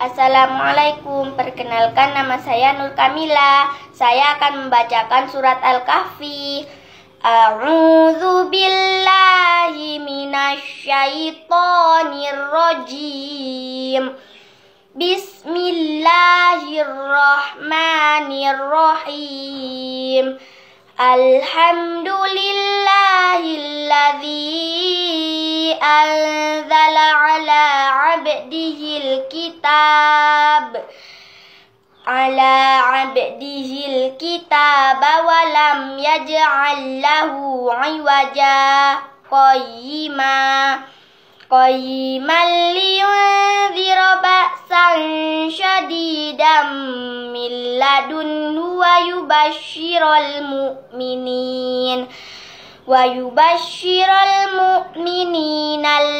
Assalamualaikum, perkenalkan nama saya Nur Kamila. Saya akan membacakan surat Al-Kahfi. A'udzubillahi minasyaitonirrajim. Bismillahirrahmanirrahim. Alhamdulillahilladzi anzala 'ala abdihil kitab ala abdihil kitab walam yaj'al lahu iwaja qayyima qayyiman liyunzira ba'san shadidan min ladunhu wa yubashshiral mu'minin al.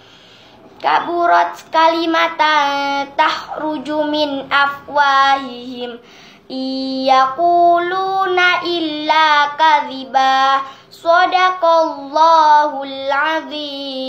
kaburat tak tahruju min afwahihim kuluna illa kadhiba sadaqallahul azim